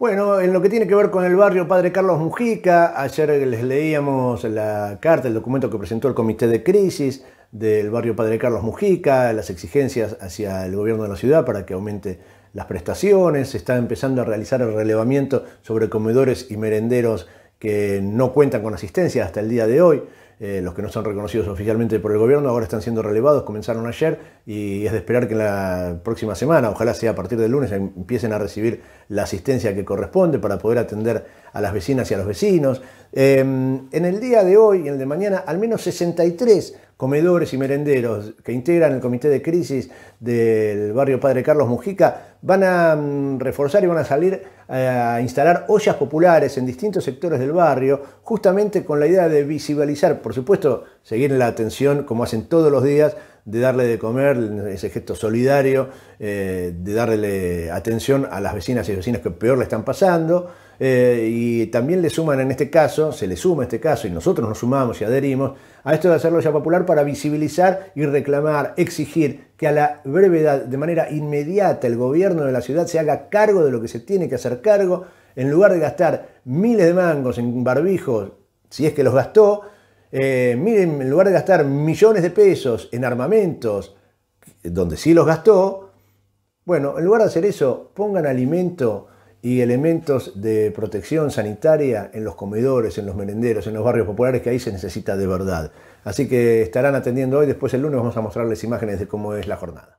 Bueno, en lo que tiene que ver con el barrio Padre Carlos Mujica, ayer les leíamos la carta, el documento que presentó el Comité de Crisis del barrio Padre Carlos Mujica, las exigencias hacia el gobierno de la ciudad para que aumente las prestaciones, se está empezando a realizar el relevamiento sobre comedores y merenderos que no cuentan con asistencia hasta el día de hoy. Eh, los que no son reconocidos oficialmente por el gobierno, ahora están siendo relevados, comenzaron ayer y es de esperar que la próxima semana, ojalá sea a partir del lunes, em, empiecen a recibir la asistencia que corresponde para poder atender a las vecinas y a los vecinos. Em, en el día de hoy y en el de mañana, al menos 63 comedores y merenderos que integran el comité de crisis del barrio Padre Carlos Mujica van a mm, reforzar y van a salir eh, a instalar ollas populares en distintos sectores del barrio, justamente con la idea de visibilizar, por supuesto, seguir la atención como hacen todos los días, de darle de comer, ese gesto solidario, eh, de darle atención a las vecinas y vecinos que peor le están pasando. Eh, y también le suman en este caso, se le suma este caso y nosotros nos sumamos y adherimos a esto de la olla popular para visibilizar y reclamar, exigir que a la brevedad, de manera inmediata, el gobierno de la ciudad se haga cargo de lo que se tiene que hacer cargo, en lugar de gastar miles de mangos en barbijos, si es que los gastó, eh, miren, en lugar de gastar millones de pesos en armamentos, donde sí los gastó, bueno, en lugar de hacer eso, pongan alimento y elementos de protección sanitaria en los comedores, en los merenderos, en los barrios populares, que ahí se necesita de verdad. Así que estarán atendiendo hoy, después el lunes vamos a mostrarles imágenes de cómo es la jornada.